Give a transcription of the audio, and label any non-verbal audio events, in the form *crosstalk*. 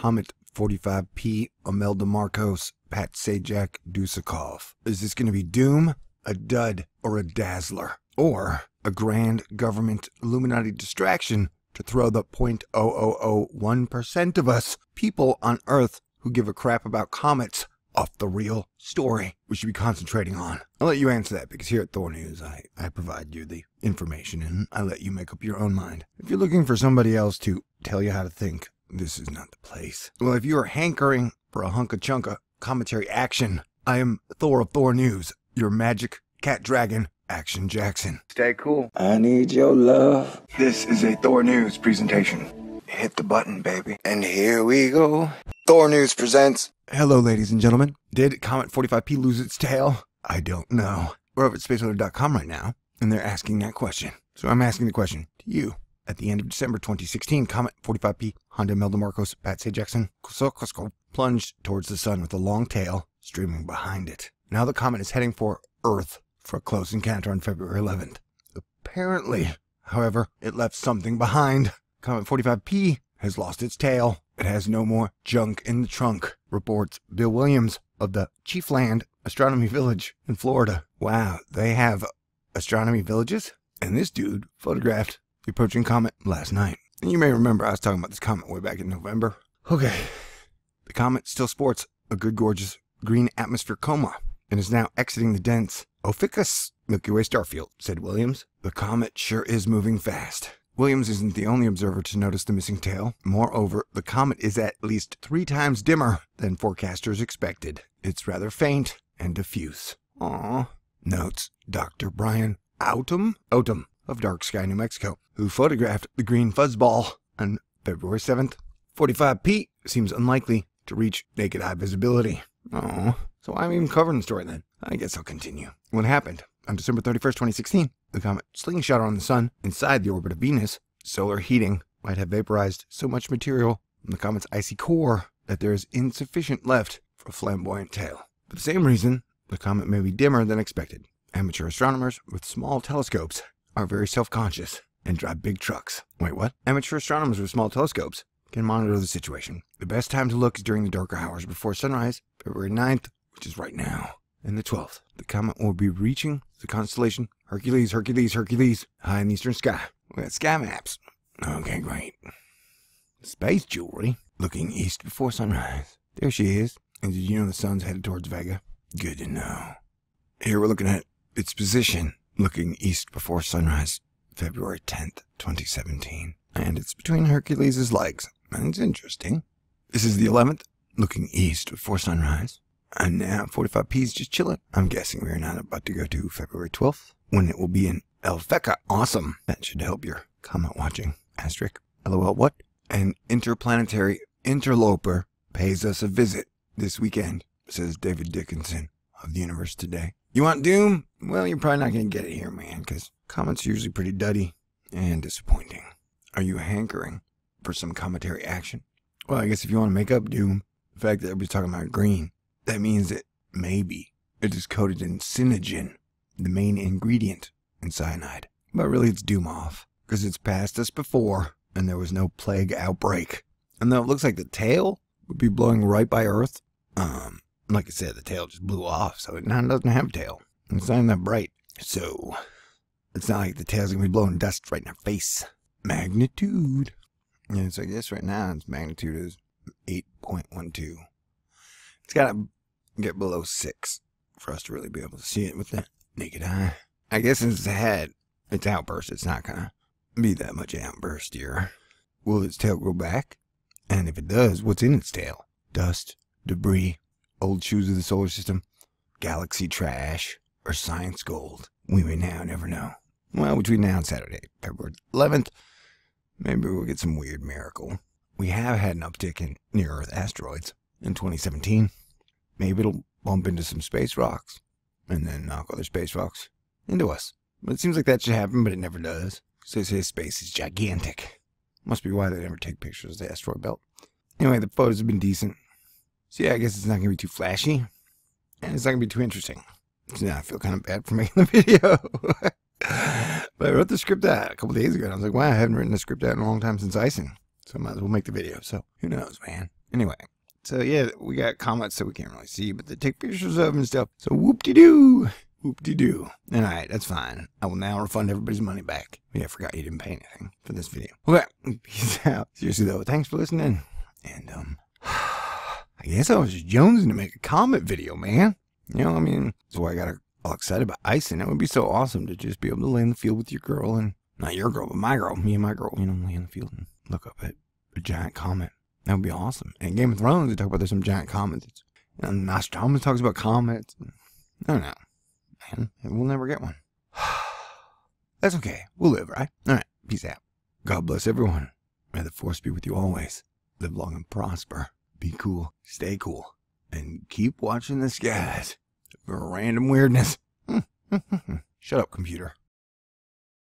Comet 45P, Amel DeMarcos, Pat Sajak, Dusakov. Is this going to be Doom, a dud, or a dazzler? Or a grand government Illuminati distraction to throw the 0.0001% of us people on Earth who give a crap about comets off the real story we should be concentrating on. I'll let you answer that because here at Thor News, I, I provide you the information and I let you make up your own mind. If you're looking for somebody else to tell you how to think, this is not the place. Well, if you are hankering for a hunka chunka commentary action, I am Thor of Thor News, your magic cat dragon, Action Jackson. Stay cool. I need your love. This is a Thor News presentation. Hit the button, baby. And here we go. Thor News presents. Hello, ladies and gentlemen. Did Comet 45P lose its tail? I don't know. We're over at spaceweather.com right now, and they're asking that question. So I'm asking the question to you at the end of December 2016, Comet 45P Honda Mel marcos Patsy Jackson Kosoko plunged towards the sun with a long tail streaming behind it. Now the comet is heading for Earth for a close encounter on February 11th. Apparently, however, it left something behind. Comet 45P has lost its tail. It has no more junk in the trunk, reports Bill Williams of the Chiefland Astronomy Village in Florida. Wow, they have astronomy villages? And this dude photographed the approaching comet last night. And you may remember I was talking about this comet way back in November. Okay. The comet still sports a good gorgeous green atmosphere coma and is now exiting the dense Ophiuchus Milky Way star field, said Williams. The comet sure is moving fast. Williams isn't the only observer to notice the missing tail. Moreover, the comet is at least three times dimmer than forecasters expected. It's rather faint and diffuse. Aw. Notes Dr. Brian Outum? Outum, of Dark Sky, New Mexico, who photographed the green fuzzball on February 7th. 45P seems unlikely to reach naked eye visibility. Oh, so I'm even covering the story then. I guess I'll continue. What happened? On December 31st, 2016, the comet slingshot around the sun inside the orbit of Venus. Solar heating might have vaporized so much material from the comet's icy core that there is insufficient left for a flamboyant tail. For the same reason, the comet may be dimmer than expected. Amateur astronomers with small telescopes are very self-conscious and drive big trucks. Wait, what? Amateur astronomers with small telescopes can monitor the situation. The best time to look is during the darker hours before sunrise, February 9th, which is right now, and the 12th. The comet will be reaching the constellation Hercules, Hercules, Hercules, high in the eastern sky. We got sky maps. Okay, great. Space jewelry. Looking east before sunrise. There she is. And did you know the sun's headed towards Vega? Good to know. Here we're looking at its position looking east before sunrise, February 10th, 2017. And it's between Hercules' legs, and it's interesting. This is the 11th, looking east before sunrise. And now 45p is just chilling. I'm guessing we're not about to go to February 12th, when it will be in Elfeka. Awesome. That should help your comment watching. Asterisk. LOL what? An interplanetary interloper pays us a visit this weekend, says David Dickinson of the universe today. You want doom? Well, you're probably not going to get it here, man, because comments are usually pretty duddy and disappointing. Are you hankering for some commentary action? Well, I guess if you want to make up doom, the fact that everybody's talking about green, that means that maybe it is coated in cyanogen, the main ingredient in cyanide. But really, it's doom off, because it's passed us before, and there was no plague outbreak. And though it looks like the tail would be blowing right by Earth, um, like I said, the tail just blew off, so it now doesn't have a tail. It's not even that bright, so it's not like the tail's gonna be blowing dust right in our face. Magnitude. And so I guess right now its magnitude is 8.12. It's gotta get below 6 for us to really be able to see it with the naked eye. I guess since it's a head, its outburst, it's not gonna be that much outburst here. Will its tail grow back? And if it does, what's in its tail? Dust, debris, old shoes of the solar system, galaxy trash, or science gold. We may now never know. Well, between now and Saturday, February 11th, maybe we'll get some weird miracle. We have had an uptick in near Earth asteroids in 2017. Maybe it'll bump into some space rocks and then knock other space rocks into us. But it seems like that should happen, but it never does. So they say space is gigantic. Must be why they never take pictures of the asteroid belt. Anyway, the photos have been decent. So yeah, I guess it's not going to be too flashy. And it's not going to be too interesting. So now I feel kind of bad for *laughs* making the video. *laughs* but I wrote the script out a couple days ago. And I was like, wow, I haven't written a script out in a long time since icing. So I might as well make the video. So who knows, man. Anyway. So yeah, we got comments that we can't really see, but they take pictures of and stuff. So whoop-de-doo. Whoop-de-doo. All right, that's fine. I will now refund everybody's money back. Yeah, I forgot you didn't pay anything for this video. Okay, *laughs* peace out. Seriously, though, thanks for listening. And, um, I guess I was just jonesing to make a comment video, man. You know, I mean, that's why I got all excited about icing. It would be so awesome to just be able to lay in the field with your girl and not your girl, but my girl, me and my girl, you know, lay in the field and look up at a giant comet. That would be awesome. And Game of Thrones, they talk about there's some giant comets. It's, and Nostradamus talks about comets. I don't know. Man, we'll never get one. *sighs* That's okay. We'll live, right? All right. Peace out. God bless everyone. May the force be with you always. Live long and prosper. Be cool, stay cool, and keep watching the skies for random weirdness. *laughs* Shut up, computer.